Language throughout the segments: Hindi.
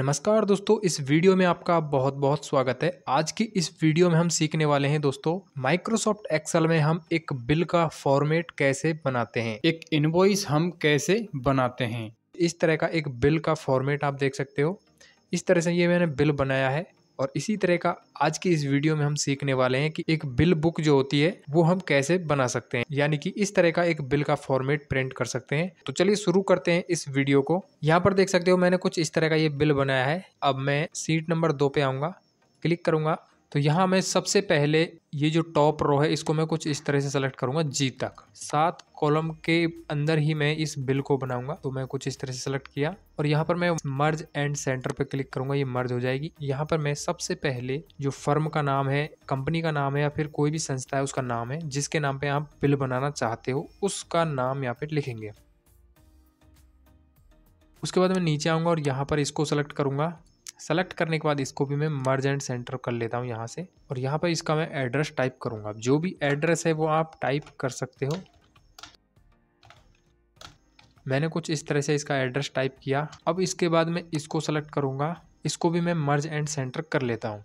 नमस्कार दोस्तों इस वीडियो में आपका बहुत बहुत स्वागत है आज की इस वीडियो में हम सीखने वाले हैं दोस्तों माइक्रोसॉफ्ट एक्सेल में हम एक बिल का फॉर्मेट कैसे बनाते हैं एक इनवॉइस हम कैसे बनाते हैं इस तरह का एक बिल का फॉर्मेट आप देख सकते हो इस तरह से ये मैंने बिल बनाया है और इसी तरह का आज की इस वीडियो में हम सीखने वाले हैं कि एक बिल बुक जो होती है वो हम कैसे बना सकते हैं यानी कि इस तरह का एक बिल का फॉर्मेट प्रिंट कर सकते हैं तो चलिए शुरू करते हैं इस वीडियो को यहाँ पर देख सकते हो मैंने कुछ इस तरह का ये बिल बनाया है अब मैं सीट नंबर दो पे आऊँगा क्लिक करूँगा तो यहाँ मैं सबसे पहले ये जो टॉप रो है इसको मैं कुछ इस तरह से सेलेक्ट करूँगा जी तक सात कॉलम के अंदर ही मैं इस बिल को बनाऊंगा तो मैं कुछ इस तरह से सेलेक्ट किया और यहाँ पर मैं मर्ज एंड सेंटर पे क्लिक करूंगा ये मर्ज हो जाएगी यहाँ पर मैं सबसे पहले जो फर्म का नाम है कंपनी का नाम है या फिर कोई भी संस्था है उसका नाम है जिसके नाम पे आप बिल बनाना चाहते हो उसका नाम यहाँ पे लिखेंगे उसके बाद मैं नीचे आऊँगा और यहाँ पर इसको सेलेक्ट करूँगा सेलेक्ट करने के बाद इसको भी मैं मर्ज एंड सेंटर कर लेता हूँ यहाँ से और यहाँ पर इसका मैं एड्रेस टाइप करूँगा जो भी एड्रेस है वो आप टाइप कर सकते हो मैंने कुछ इस तरह से इसका एड्रेस टाइप किया अब इसके बाद मैं इसको सेलेक्ट करूँगा इसको भी मैं मर्ज एंड सेंटर कर लेता हूँ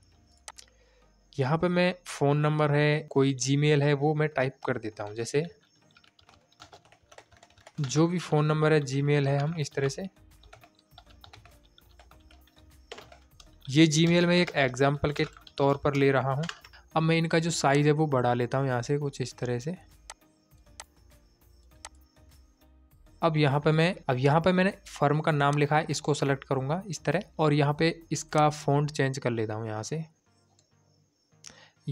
यहाँ पे मैं फ़ोन नंबर है कोई जीमेल है वो मैं टाइप कर देता हूँ जैसे जो भी फ़ोन नंबर है जीमेल है हम इस तरह से ये जी में एक एग्ज़ाम्पल के तौर पर ले रहा हूँ अब मैं इनका जो साइज़ है वो बढ़ा लेता हूँ यहाँ से कुछ इस तरह से अब यहाँ पे मैं अब यहाँ पे मैंने फर्म का नाम लिखा है इसको सेलेक्ट करूँगा इस तरह और यहाँ पे इसका फ़ॉन्ट चेंज कर लेता हूँ यहाँ से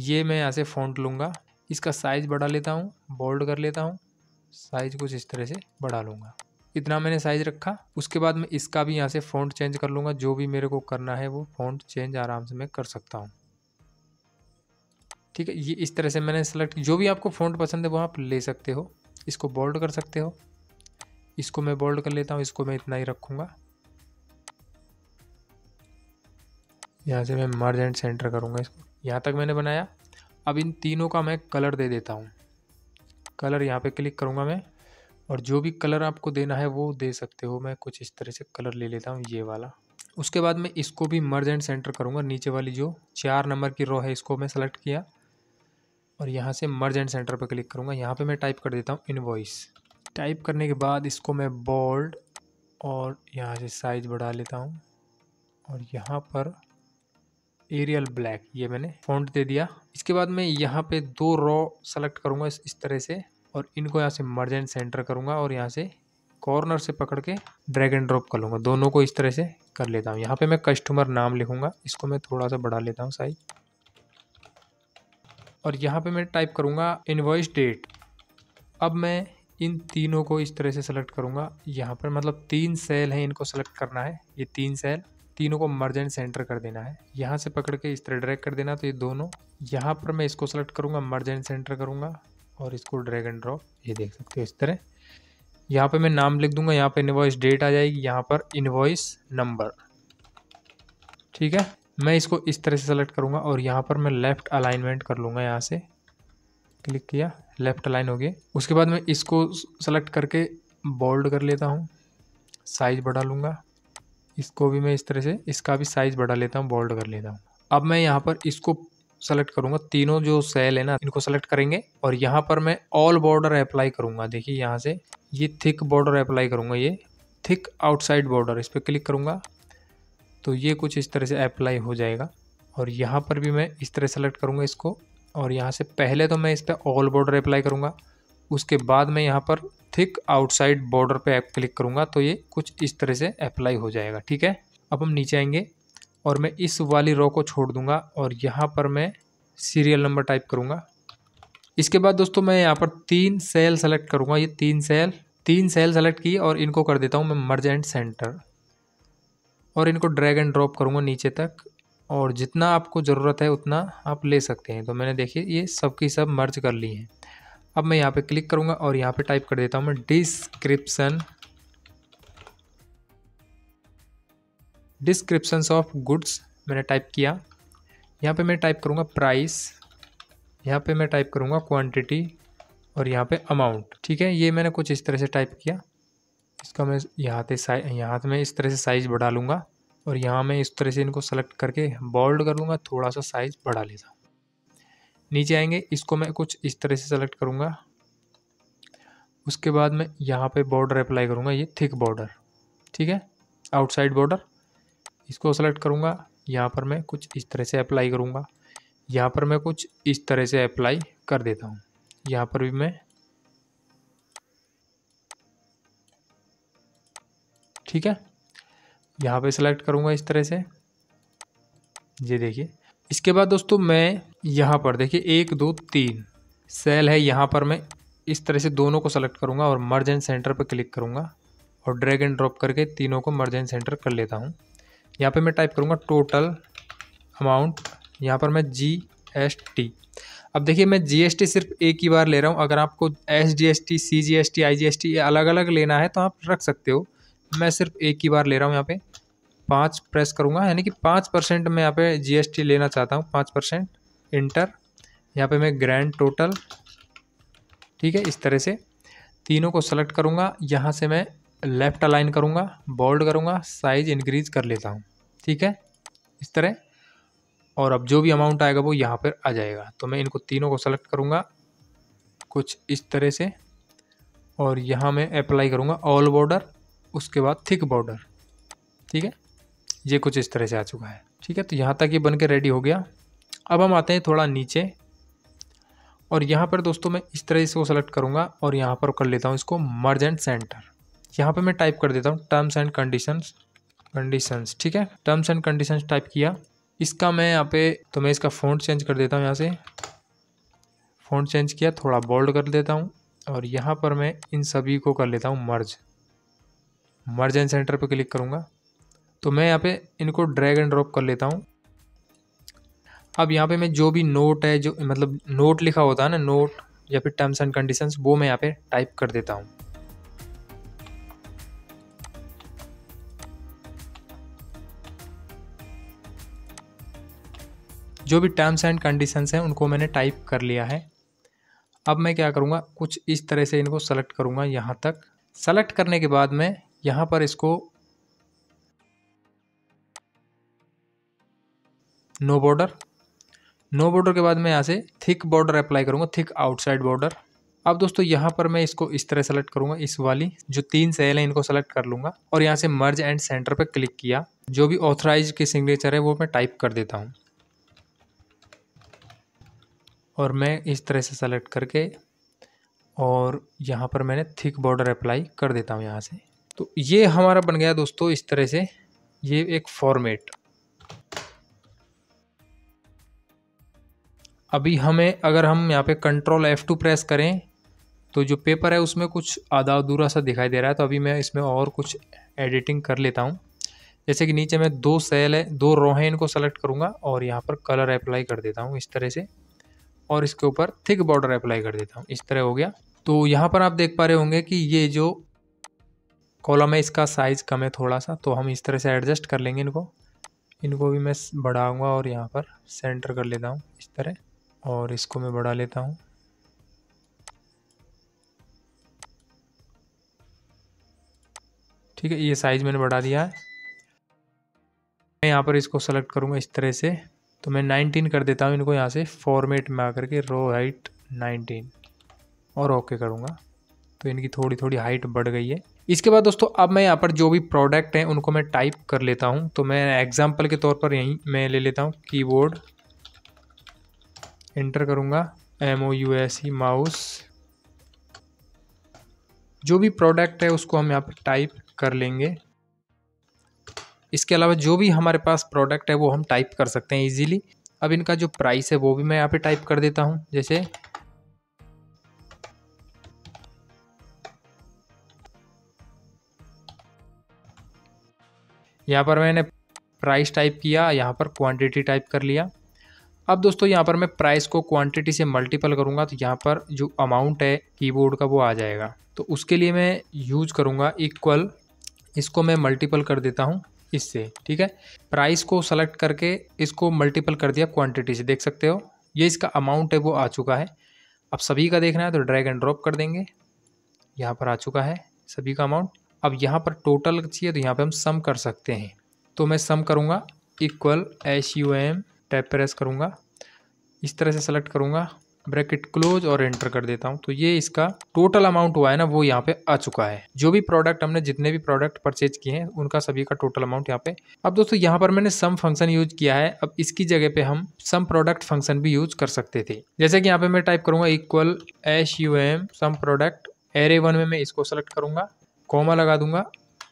ये मैं यहाँ से फ़ॉन्ट लूँगा इसका साइज़ बढ़ा लेता हूँ बोल्ड कर लेता हूँ साइज़ कुछ इस तरह से बढ़ा लूँगा इतना मैंने साइज़ रखा उसके बाद मैं इसका भी यहाँ से फ़ॉन्ट चेंज कर लूँगा जो भी मेरे को करना है वो फ़ॉन्ट चेंज आराम से मैं कर सकता हूँ ठीक है ये इस तरह से मैंने सेलेक्ट जो भी आपको फ़ॉन्ट पसंद है वो आप ले सकते हो इसको बोल्ड कर सकते हो इसको मैं बोल्ड कर लेता हूँ इसको मैं इतना ही रखूँगा यहाँ से मैं मार्जिन सेंटर करूँगा इसको यहाँ तक मैंने बनाया अब इन तीनों का मैं कलर दे देता हूँ कलर यहाँ पे क्लिक करूँगा मैं और जो भी कलर आपको देना है वो दे सकते हो मैं कुछ इस तरह से कलर ले लेता हूँ ये वाला उसके बाद मैं इसको भी मर्ज एंड सेंटर करूँगा नीचे वाली जो चार नंबर की रो है इसको मैं सेलेक्ट किया और यहाँ से मर्ज एंड सेंटर पर क्लिक करूँगा यहाँ पर मैं टाइप कर देता हूँ इनवॉइस टाइप करने के बाद इसको मैं बोल्ड और यहाँ से साइज़ बढ़ा लेता हूँ और यहाँ पर एरियल ब्लैक ये मैंने फ़ॉन्ट दे दिया इसके बाद मैं यहाँ पे दो रॉ सेलेक्ट करूँगा इस तरह से और इनको यहाँ से मर्ज एंड सेंटर करूँगा और यहाँ से कॉर्नर से पकड़ के ड्रैग एंड ड्रॉप कर लूँगा दोनों को इस तरह से कर लेता हूँ यहाँ पे मैं कस्टमर नाम लिखूँगा इसको मैं थोड़ा सा बढ़ा लेता हूँ साइज और यहाँ पे मैं टाइप करूँगा इन्वॉइस डेट अब मैं इन तीनों को इस तरह से सेलेक्ट करूँगा यहाँ पर मतलब तीन सेल हैं इनको सेलेक्ट करना है ये तीन सेल तीनों को मर्ज एंड सेंटर कर देना है यहाँ से पकड़ के इस तरह ड्रैग कर देना तो ये दोनों यहाँ पर मैं इसको सेलेक्ट करूँगा मर्ज एंड सेंटर करूँगा और इसको ड्रैग एंड ड्रॉप ये देख सकते हो इस तरह यहाँ पे मैं नाम लिख दूंगा यहाँ पे इनवॉइस डेट आ जाएगी यहाँ पर इनवॉइस नंबर ठीक है मैं इसको इस तरह से सेलेक्ट करूँगा और यहाँ पर मैं लेफ़्ट अलाइनमेंट कर लूँगा यहाँ से क्लिक किया लेफ़्ट अलाइन हो गया उसके बाद मैं इसको सेलेक्ट करके बोल्ड कर लेता हूँ साइज़ बढ़ा लूँगा इसको भी मैं इस तरह से इसका भी साइज़ बढ़ा लेता हूँ बोल्ड कर लेता हूँ अब मैं यहाँ पर इसको सेलेक्ट करूंगा तीनों जो सेल है ना इनको सेलेक्ट करेंगे और यहाँ पर मैं ऑल बॉर्डर अप्लाई करूंगा देखिए यहाँ से ये थिक बॉर्डर अप्लाई करूंगा ये थिक आउटसाइड बॉर्डर इस पर क्लिक करूंगा तो ये कुछ इस तरह से अप्लाई हो जाएगा और यहाँ पर भी मैं इस तरह सेलेक्ट करूँगा इसको और यहाँ से पहले तो मैं इस पर ऑल बॉर्डर अप्लाई करूँगा उसके बाद मैं यहाँ पर थिक आउटसाइड बॉर्डर पर क्लिक करूँगा तो ये कुछ इस तरह से अप्लाई हो जाएगा ठीक है अब हम नीचे आएंगे और मैं इस वाली रो को छोड़ दूंगा और यहाँ पर मैं सीरियल नंबर टाइप करूँगा इसके बाद दोस्तों मैं यहाँ पर तीन सेल सेलेक्ट करूँगा ये तीन सेल तीन सेल सेलेक्ट की और इनको कर देता हूँ मैं मर्ज एंड सेंटर और इनको ड्रैग एंड ड्रॉप करूँगा नीचे तक और जितना आपको ज़रूरत है उतना आप ले सकते हैं तो मैंने देखिए ये सब की सब मर्ज कर ली है अब मैं यहाँ पे क्लिक करूँगा और यहाँ पे टाइप कर देता हूँ मैं डिस्क्रिप्सन डिस्क्रिप्सन्स ऑफ गुड्स मैंने टाइप किया यहाँ पे मैं टाइप करूँगा प्राइस यहाँ पे मैं टाइप करूँगा क्वांटिटी और यहाँ पे अमाउंट ठीक है ये मैंने कुछ इस तरह से टाइप किया इसका मैं यहाँ से यहाँ से मैं इस तरह से साइज़ बढ़ा लूँगा और यहाँ मैं इस तरह से इनको सेलेक्ट करके बोल्ड कर लूँगा थोड़ा सा साइज़ बढ़ा लेता नीचे आएंगे इसको मैं कुछ इस तरह से सेलेक्ट करूँगा उसके बाद मैं यहाँ पे बॉर्डर अप्लाई करूँगा ये थिक बॉर्डर ठीक है आउटसाइड बॉर्डर इसको सेलेक्ट करूँगा यहाँ पर मैं कुछ इस तरह से अप्लाई करूँगा यहाँ पर मैं कुछ इस तरह से अप्लाई कर देता हूँ यहाँ पर भी मैं ठीक है यहाँ पे सेलेक्ट करूँगा इस तरह से ये देखिए इसके बाद दोस्तों मैं यहाँ पर देखिए एक दो तीन सेल है यहाँ पर मैं इस तरह से दोनों को सेलेक्ट करूँगा और मर्जेंट सेंटर पर क्लिक करूँगा और ड्रैग एंड ड्रॉप करके तीनों को मर्जेंट सेंटर कर लेता हूँ यहाँ पर मैं टाइप करूँगा टोटल अमाउंट यहाँ पर मैं जी एस टी अब देखिए मैं टी सिर्फ एक ही बार ले रहा हूँ अगर आपको S G S T C G S T I G S T अलग अलग लेना है तो आप रख सकते हो मैं सिर्फ एक ही बार ले रहा हूँ यहाँ पे पाँच प्रेस करूँगा यानी कि पाँच परसेंट मैं यहाँ पे टी लेना चाहता हूँ पाँच परसेंट इंटर यहाँ पे मैं ग्रैंड टोटल ठीक है इस तरह से तीनों को सेलेक्ट करूँगा यहाँ से मैं लेफ़्ट अलाइन करूँगा बोल्ड करूँगा साइज इंक्रीज कर लेता हूँ ठीक है इस तरह और अब जो भी अमाउंट आएगा वो यहाँ पर आ जाएगा तो मैं इनको तीनों को सेलेक्ट करूँगा कुछ इस तरह से और यहाँ मैं अप्लाई करूँगा ऑल बॉर्डर उसके बाद थिक बॉर्डर ठीक है ये कुछ इस तरह से आ चुका है ठीक है तो यहाँ तक ये बन के रेडी हो गया अब हम आते हैं थोड़ा नीचे और यहाँ पर दोस्तों मैं इस तरह इसको सेलेक्ट करूँगा और यहाँ पर कर लेता हूँ इसको मर्जेंट सेंटर यहाँ पे मैं टाइप कर देता हूँ टर्म्स एंड कंडीशंस कंडीशंस ठीक है टर्म्स एंड कंडीशंस टाइप किया इसका मैं यहाँ पे तो मैं इसका फ़ॉन्ट चेंज कर देता हूँ यहाँ से फ़ॉन्ट चेंज किया थोड़ा बोल्ड कर देता हूँ और यहाँ पर मैं इन सभी को कर लेता हूँ मर्ज मर्ज एंड सेंटर पर क्लिक करूँगा तो मैं यहाँ पर इनको ड्रैग एंड ड्रॉप कर लेता हूँ अब यहाँ पे मैं जो भी नोट है जो मतलब नोट लिखा होता है ना नोट या फिर टर्म्स एंड कंडीशंस वो मैं यहाँ पे टाइप कर देता हूँ जो भी टर्म्स एंड कंडीशंस हैं उनको मैंने टाइप कर लिया है अब मैं क्या करूँगा कुछ इस तरह से इनको सेलेक्ट करूँगा यहाँ तक सेलेक्ट करने के बाद मैं यहाँ पर इसको नो बॉर्डर नो बॉर्डर के बाद मैं यहाँ से थिक बॉर्डर अप्लाई करूँगा थिक आउटसाइड बॉर्डर अब दोस्तों यहाँ पर मैं इसको इस तरह सेलेक्ट करूँगा इस वाली जो तीन सेल है इनको सेलेक्ट कर लूँगा और यहाँ से मर्ज एंड सेंटर पर क्लिक किया जो भी ऑथराइज के सिग्नेचर है वो मैं टाइप कर देता हूँ और मैं इस तरह से सेलेक्ट करके और यहाँ पर मैंने थिक बॉर्डर अप्लाई कर देता हूँ यहाँ से तो ये हमारा बन गया दोस्तों इस तरह से ये एक फॉर्मेट अभी हमें अगर हम यहाँ पे कंट्रोल F2 प्रेस करें तो जो पेपर है उसमें कुछ आधा अधूरा सा दिखाई दे रहा है तो अभी मैं इसमें और कुछ एडिटिंग कर लेता हूँ जैसे कि नीचे मैं दो सेल है दो रो है इनको सेलेक्ट करूँगा और यहाँ पर कलर अप्लाई कर देता हूँ इस तरह से और इसके ऊपर थिक बॉर्डर अप्लाई कर देता हूँ इस तरह हो गया तो यहाँ पर आप देख पा रहे होंगे कि ये जो कॉलम है इसका साइज़ कम है थोड़ा सा तो हम इस तरह से एडजस्ट कर लेंगे इनको इनको भी मैं बढ़ाऊँगा और यहाँ पर सेंटर कर लेता हूँ इस तरह और इसको मैं बढ़ा लेता हूँ ठीक है ये साइज़ मैंने बढ़ा दिया है मैं यहाँ पर इसको सेलेक्ट करूँगा इस तरह से तो मैं नाइनटीन कर देता हूँ इनको यहाँ से फॉर्मेट में आकर के रो हाइट नाइनटीन और ओके करूँगा तो इनकी थोड़ी थोड़ी हाइट बढ़ गई है इसके बाद दोस्तों अब मैं यहाँ पर जो भी प्रोडक्ट हैं उनको मैं टाइप कर लेता हूँ तो मैं एग्जाम्पल के तौर पर यहीं मैं ले लेता हूँ कीबोर्ड एंटर करूँगा M O U S E mouse जो भी प्रोडक्ट है उसको हम यहाँ पर टाइप कर लेंगे इसके अलावा जो भी हमारे पास प्रोडक्ट है वो हम टाइप कर सकते हैं इजीली अब इनका जो प्राइस है वो भी मैं यहाँ पे टाइप कर देता हूँ जैसे यहाँ पर मैंने प्राइस टाइप किया यहाँ पर क्वांटिटी टाइप कर लिया अब दोस्तों यहाँ पर मैं प्राइस को क्वांटिटी से मल्टीपल करूँगा तो यहाँ पर जो अमाउंट है कीबोर्ड का वो आ जाएगा तो उसके लिए मैं यूज करूँगा इक्वल इसको मैं मल्टीपल कर देता हूँ इससे ठीक है प्राइस को सेलेक्ट करके इसको मल्टीपल कर दिया क्वांटिटी से देख सकते हो ये इसका अमाउंट है वो आ चुका है अब सभी का देखना है तो ड्रैग एंड ड्रॉप कर देंगे यहाँ पर आ चुका है सभी का अमाउंट अब यहाँ पर टोटल चाहिए तो यहाँ पर हम सम कर सकते हैं तो मैं सम करूँगा equal S U M tap press करूँगा इस तरह से सेलेक्ट करूँगा ब्रैकेट क्लोज और एंटर कर देता हूँ तो ये इसका टोटल अमाउंट हुआ है ना वो यहाँ पे आ चुका है जो भी प्रोडक्ट हमने जितने भी प्रोडक्ट परचेज किए हैं उनका सभी का टोटल अमाउंट यहाँ पे अब दोस्तों यहाँ पर मैंने सम फंक्शन यूज किया है अब इसकी जगह पे हम सम प्रोडक्ट फंक्शन भी यूज कर सकते थे जैसे कि यहाँ पे मैं टाइप करूंगा equal S U M sum product array one में मैं इसको सेलेक्ट करूंगा कॉमा लगा दूंगा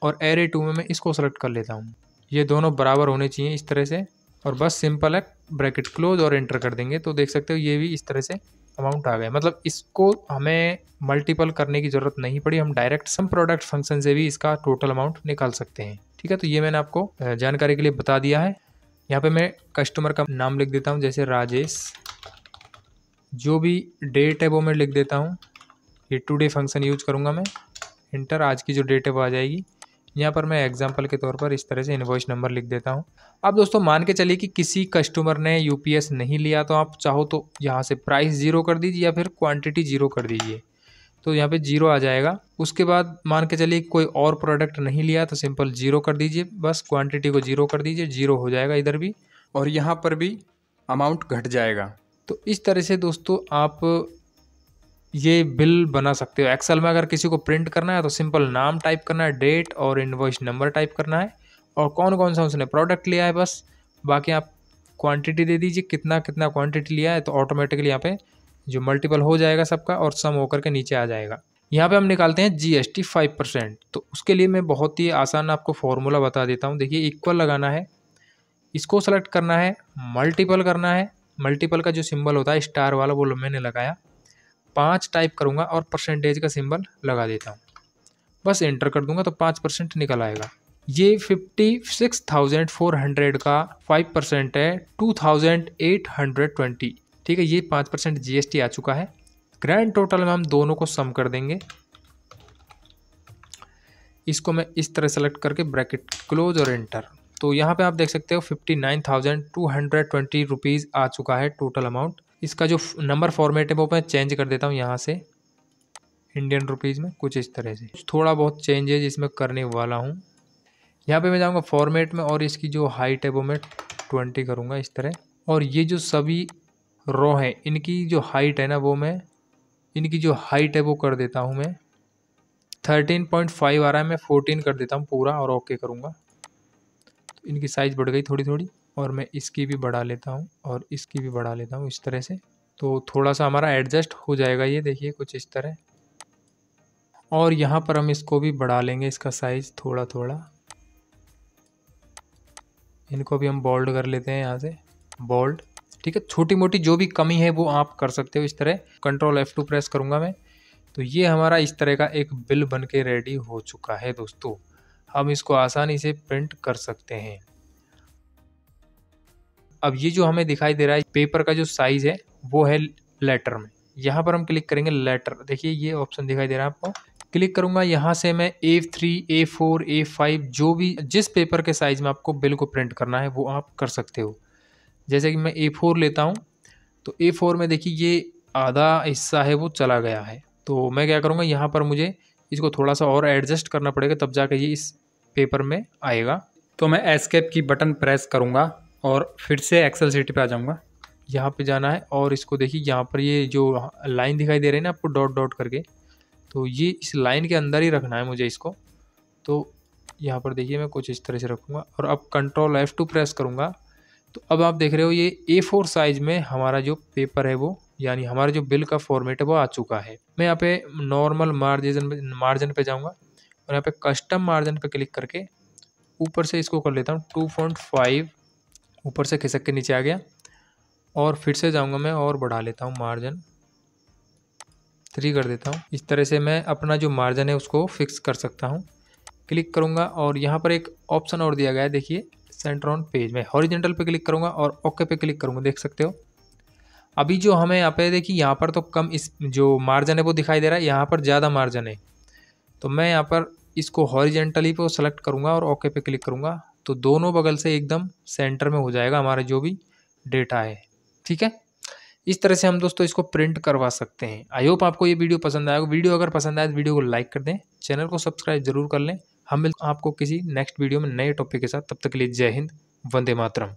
और एरे टू में मैं इसको सेलेक्ट कर लेता हूँ ये दोनों बराबर होने चाहिए इस तरह से और बस सिंपल है ब्रैकेट क्लोज और एंटर कर देंगे तो देख सकते हो ये भी इस तरह से अमाउंट आ गया मतलब इसको हमें मल्टीपल करने की ज़रूरत नहीं पड़ी हम डायरेक्ट सम प्रोडक्ट फंक्शन से भी इसका टोटल अमाउंट निकाल सकते हैं ठीक है तो ये मैंने आपको जानकारी के लिए बता दिया है यहाँ पे मैं कस्टमर का नाम लिख देता हूँ जैसे राजेश जो भी डेट है वो मैं लिख देता हूँ ये टुडे फंक्शन यूज करूँगा मैं इंटर आज की जो डेट है वो आ जाएगी यहाँ पर मैं एग्जाम्पल के तौर पर इस तरह से इन्वॉइस नंबर लिख देता हूँ अब दोस्तों मान के चलिए कि, कि किसी कस्टमर ने यूपीएस नहीं लिया तो आप चाहो तो यहाँ से प्राइस ज़ीरो कर दीजिए या फिर क्वांटिटी ज़ीरो कर दीजिए तो यहाँ पे जीरो आ जाएगा उसके बाद मान के चलिए कोई और प्रोडक्ट नहीं लिया तो सिंपल जीरो कर दीजिए बस क्वान्टिटी को जीरो कर दीजिए जीरो हो जाएगा इधर भी और यहाँ पर भी अमाउंट घट जाएगा तो इस तरह से दोस्तों आप ये बिल बना सकते हो एक्सेल में अगर किसी को प्रिंट करना है तो सिंपल नाम टाइप करना है डेट और इन्वॉइस नंबर टाइप करना है और कौन कौन सा उसने प्रोडक्ट लिया है बस बाकी आप क्वांटिटी दे दीजिए कितना कितना क्वांटिटी लिया है तो ऑटोमेटिकली यहाँ पे जो मल्टीपल हो जाएगा सबका और सम होकर के नीचे आ जाएगा यहाँ पर हम निकालते हैं G S T five percent तो उसके लिए मैं बहुत ही आसान आपको फॉर्मूला बता देता हूँ देखिए इक्वल लगाना है इसको सेलेक्ट करना है मल्टीपल करना है मल्टीपल का जो सिंबल होता है स्टार वाला वो मैंने लगाया पाँच टाइप करूँगा और परसेंटेज का सिंबल लगा देता हूँ बस एंटर कर दूंगा तो पाँच परसेंट निकल आएगा ये fifty six thousand four hundred का फाइव परसेंट है two thousand eight hundred twenty ठीक है ये पाँच परसेंट जी आ चुका है ग्रैंड टोटल में हम दोनों को सम कर देंगे इसको मैं इस तरह सेलेक्ट करके ब्रैकेट क्लोज और एंटर तो यहाँ पे आप देख सकते हो fifty nine thousand two hundred twenty rupees आ चुका है टोटल अमाउंट इसका जो नंबर फॉर्मेट है वो मैं चेंज कर देता हूँ यहाँ से इंडियन रुपीज़ में कुछ इस तरह से थोड़ा बहुत चेंजेज इसमें करने वाला हूँ यहाँ पे मैं जाऊँगा फॉर्मेट में और इसकी जो हाइट है वो मैं ट्वेंटी करूँगा इस तरह और ये जो सभी रो हैं इनकी जो हाइट है ना वो मैं इनकी जो हाइट है वो कर देता हूँ मैं थर्टीन पॉइंट फाइव आ रहा है मैं फोर्टीन कर देता हूँ पूरा और ओके करूँगा तो इनकी साइज़ बढ़ गई थोड़ी थोड़ी और मैं इसकी भी बढ़ा लेता हूँ और इसकी भी बढ़ा लेता हूँ इस तरह से तो थोड़ा सा हमारा एडजस्ट हो जाएगा ये देखिए कुछ इस तरह और यहाँ पर हम इसको भी बढ़ा लेंगे इसका साइज़ थोड़ा थोड़ा इनको भी हम बोल्ड कर लेते हैं यहाँ से बोल्ड ठीक है छोटी मोटी जो भी कमी है वो आप कर सकते हो इस तरह कंट्रोल एफ टू प्रेस करूँगा मैं तो ये हमारा इस तरह का एक बिल बन के रेडी हो चुका है दोस्तों हम इसको आसानी से प्रिंट कर सकते हैं अब ये जो हमें दिखाई दे रहा है पेपर का जो साइज़ है वो है लेटर में यहाँ पर हम क्लिक करेंगे लेटर देखिए ये ऑप्शन दिखाई दे रहा है आपको क्लिक करूँगा यहाँ से मैं A three A four A five जो भी जिस पेपर के साइज़ में आपको बिल को प्रिंट करना है वो आप कर सकते हो जैसे कि मैं ए फोर लेता हूँ तो ए फोर में देखिए ये आधा हिस्सा है वो चला गया है तो मैं क्या करूँगा यहाँ पर मुझे इसको थोड़ा सा और एडजस्ट करना पड़ेगा तब जाकर ये इस पेपर में आएगा तो मैं एस्केप की बटन प्रेस करूँगा और फिर से एक्सल सीट पे आ जाऊँगा यहाँ पे जाना है और इसको देखिए यहाँ पर ये जो लाइन दिखाई दे रही है ना आपको डॉट डॉट करके तो ये इस लाइन के अंदर ही रखना है मुझे इसको तो यहाँ पर देखिए मैं कुछ इस तरह से रखूँगा और अब कंट्रोल एफ़ टू प्रेस करूँगा तो अब आप देख रहे हो ये ए फोर साइज़ में हमारा जो पेपर है वो यानी हमारा जो बिल का फॉर्मेट है वो आ चुका है मैं यहाँ पे नॉर्मल मार्जिन मार्जिन पे जाऊँगा और यहाँ पे कस्टम मार्जिन पे क्लिक करके ऊपर से इसको कर लेता हूँ टू पॉइंट फाइव ऊपर से खिसक के नीचे आ गया और फिर से जाऊंगा मैं और बढ़ा लेता हूँ मार्जिन थ्री कर देता हूँ इस तरह से मैं अपना जो मार्जिन है उसको फिक्स कर सकता हूँ क्लिक करूँगा और यहाँ पर एक ऑप्शन और दिया गया है देखिए सेंटर ऑन पेज में हॉरिजेंटल पे क्लिक करूँगा और ओके पे क्लिक करूँगा देख सकते हो अभी जो हमें यहाँ पे देखिए यहाँ पर तो कम इस जो मार्जिन है वो दिखाई दे रहा है यहाँ पर ज़्यादा मार्जिन है तो मैं यहाँ पर इसको हॉरिजेंटली पे सेलेक्ट करूँगा और ओके पे क्लिक करूँगा तो दोनों बगल से एकदम सेंटर में हो जाएगा हमारा जो भी डेटा है ठीक है इस तरह से हम दोस्तों इसको प्रिंट करवा सकते हैं आई होप आपको ये वीडियो पसंद आएगा वीडियो अगर पसंद आए तो वीडियो को लाइक कर दें चैनल को सब्सक्राइब जरूर कर लें हम आपको किसी नेक्स्ट वीडियो में नए टॉपिक के साथ तब तक के लिए जय हिंद वंदे मातरम